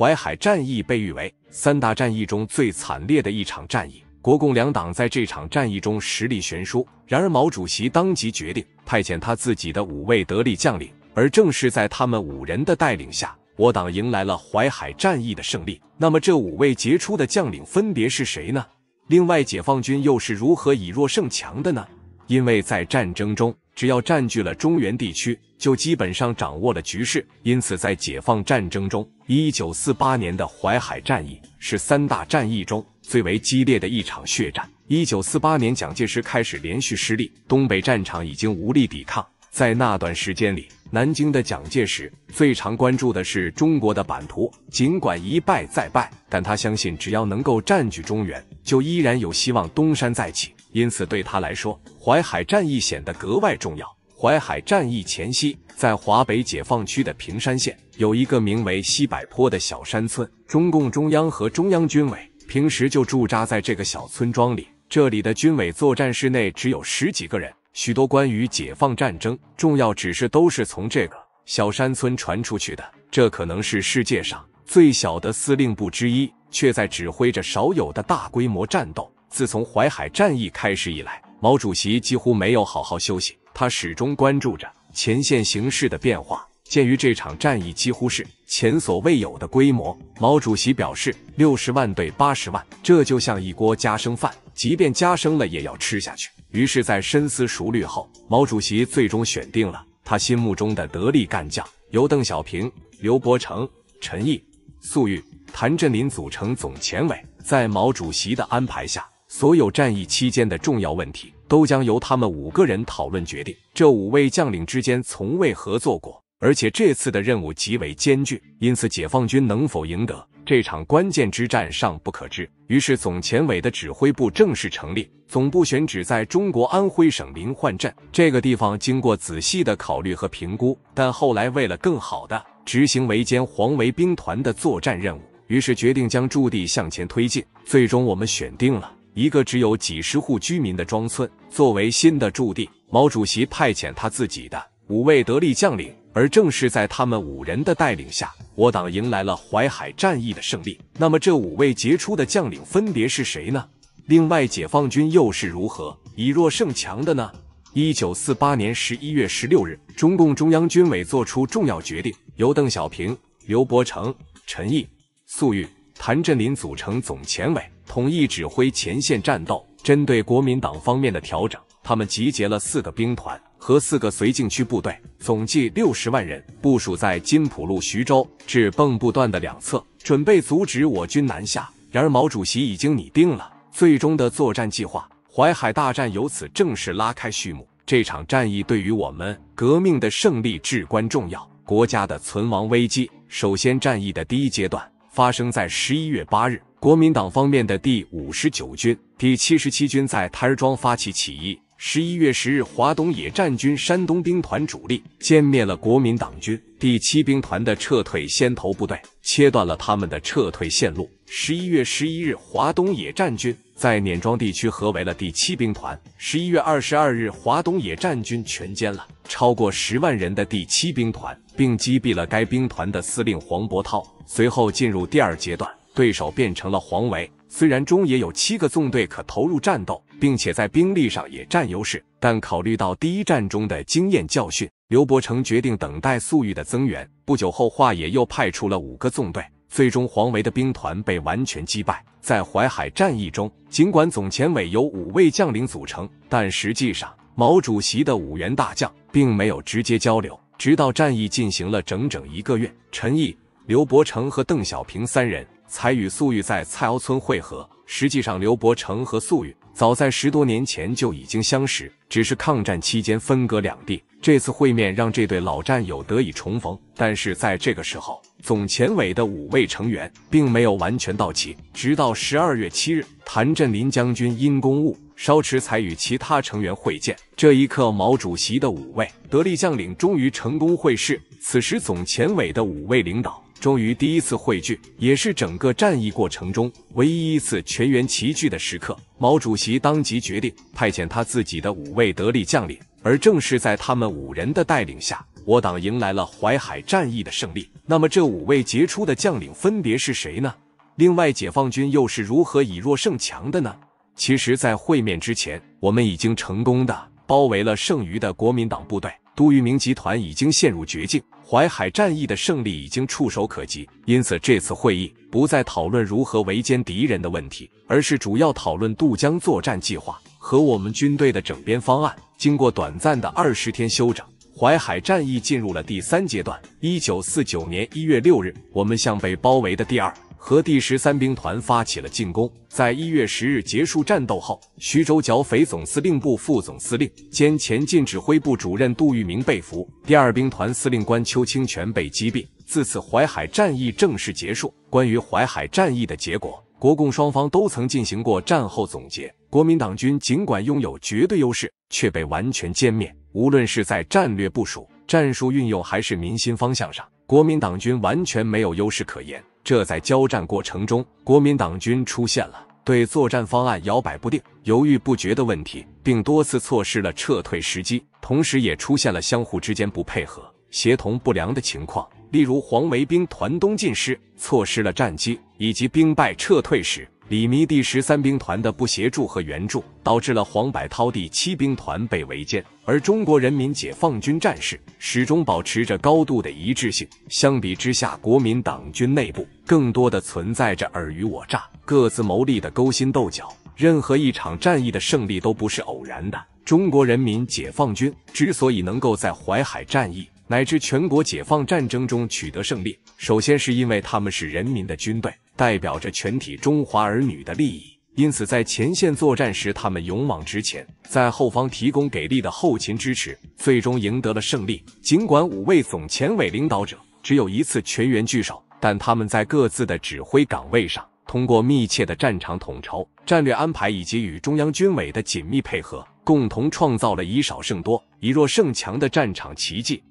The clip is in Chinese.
淮海战役被誉为三大战役中最惨烈的一场战役。国共两党在这场战役中实力悬殊，然而毛主席当即决定派遣他自己的五位得力将领，而正是在他们五人的带领下，我党迎来了淮海战役的胜利。那么这五位杰出的将领分别是谁呢？另外，解放军又是如何以弱胜强的呢？因为在战争中，只要占据了中原地区，就基本上掌握了局势。因此，在解放战争中，一九四八年的淮海战役是三大战役中最为激烈的一场血战。一九四八年，蒋介石开始连续失利，东北战场已经无力抵抗。在那段时间里，南京的蒋介石最常关注的是中国的版图。尽管一败再败，但他相信，只要能够占据中原，就依然有希望东山再起。因此，对他来说，淮海战役显得格外重要。淮海战役前夕，在华北解放区的平山县，有一个名为西柏坡的小山村。中共中央和中央军委平时就驻扎在这个小村庄里。这里的军委作战室内只有十几个人，许多关于解放战争重要指示都是从这个小山村传出去的。这可能是世界上最小的司令部之一，却在指挥着少有的大规模战斗。自从淮海战役开始以来，毛主席几乎没有好好休息，他始终关注着前线形势的变化。鉴于这场战役几乎是前所未有的规模，毛主席表示：“六十万对八十万，这就像一锅夹生饭，即便夹生了也要吃下去。”于是，在深思熟虑后，毛主席最终选定了他心目中的得力干将，由邓小平、刘伯承、陈毅、粟裕、谭震林组成总前委。在毛主席的安排下，所有战役期间的重要问题都将由他们五个人讨论决定。这五位将领之间从未合作过，而且这次的任务极为艰巨，因此解放军能否赢得这场关键之战尚不可知。于是，总前委的指挥部正式成立，总部选址在中国安徽省临涣镇。这个地方经过仔细的考虑和评估，但后来为了更好的执行围歼黄维兵团的作战任务，于是决定将驻地向前推进。最终，我们选定了。一个只有几十户居民的庄村作为新的驻地，毛主席派遣他自己的五位得力将领，而正是在他们五人的带领下，我党迎来了淮海战役的胜利。那么这五位杰出的将领分别是谁呢？另外，解放军又是如何以弱胜强的呢？一九四八年十一月十六日，中共中央军委作出重要决定，由邓小平、刘伯承、陈毅、粟裕、谭震林组成总前委。统一指挥前线战斗。针对国民党方面的调整，他们集结了四个兵团和四个绥靖区部队，总计六十万人，部署在金浦路徐州至蚌埠段的两侧，准备阻止我军南下。然而，毛主席已经拟定了最终的作战计划，淮海大战由此正式拉开序幕。这场战役对于我们革命的胜利至关重要，国家的存亡危机。首先，战役的第一阶段。发生在十一月八日，国民党方面的第五十九军、第七十七军在台儿庄发起起义。十一月十日，华东野战军山东兵团主力歼灭了国民党军第七兵团的撤退先头部队，切断了他们的撤退线路。十一月十一日，华东野战军在碾庄地区合围了第七兵团。十一月二十二日，华东野战军全歼了超过十万人的第七兵团，并击毙了该兵团的司令黄伯韬。随后进入第二阶段，对手变成了黄维。虽然中野有七个纵队可投入战斗，并且在兵力上也占优势，但考虑到第一战中的经验教训，刘伯承决定等待粟裕的增援。不久后，华野又派出了五个纵队，最终黄维的兵团被完全击败。在淮海战役中，尽管总前委由五位将领组成，但实际上毛主席的五员大将并没有直接交流。直到战役进行了整整一个月，陈毅、刘伯承和邓小平三人。才与粟裕在蔡凹村会合。实际上，刘伯承和粟裕早在十多年前就已经相识，只是抗战期间分隔两地。这次会面让这对老战友得以重逢。但是在这个时候，总前委的五位成员并没有完全到齐。直到十二月七日，谭震林将军因公务稍迟，才与其他成员会见。这一刻，毛主席的五位得力将领终于成功会师。此时，总前委的五位领导。终于第一次汇聚，也是整个战役过程中唯一一次全员齐聚的时刻。毛主席当即决定派遣他自己的五位得力将领，而正是在他们五人的带领下，我党迎来了淮海战役的胜利。那么这五位杰出的将领分别是谁呢？另外，解放军又是如何以弱胜强的呢？其实，在会面之前，我们已经成功的包围了剩余的国民党部队。杜聿明集团已经陷入绝境，淮海战役的胜利已经触手可及，因此这次会议不再讨论如何围歼敌人的问题，而是主要讨论渡江作战计划和我们军队的整编方案。经过短暂的二十天休整，淮海战役进入了第三阶段。一九四九年一月六日，我们向被包围的第二。和第十三兵团发起了进攻。在一月十日结束战斗后，徐州剿匪总司令部副总司令兼前进指挥部主任杜聿明被俘，第二兵团司令官邱清泉被击毙。自此，淮海战役正式结束。关于淮海战役的结果，国共双方都曾进行过战后总结。国民党军尽管拥有绝对优势，却被完全歼灭。无论是在战略部署、战术运用，还是民心方向上，国民党军完全没有优势可言。这在交战过程中，国民党军出现了对作战方案摇摆不定、犹豫不决的问题，并多次错失了撤退时机，同时也出现了相互之间不配合、协同不良的情况。例如，黄维兵团东进师，错失了战机，以及兵败撤退时。李弥第十三兵团的不协助和援助，导致了黄百韬第七兵团被围歼。而中国人民解放军战士始终保持着高度的一致性。相比之下，国民党军内部更多的存在着尔虞我诈、各自谋利的勾心斗角。任何一场战役的胜利都不是偶然的。中国人民解放军之所以能够在淮海战役，乃至全国解放战争中取得胜利，首先是因为他们是人民的军队，代表着全体中华儿女的利益。因此，在前线作战时，他们勇往直前；在后方提供给力的后勤支持，最终赢得了胜利。尽管五位总前委领导者只有一次全员聚首，但他们在各自的指挥岗位上，通过密切的战场统筹、战略安排以及与中央军委的紧密配合，共同创造了以少胜多、以弱胜强的战场奇迹。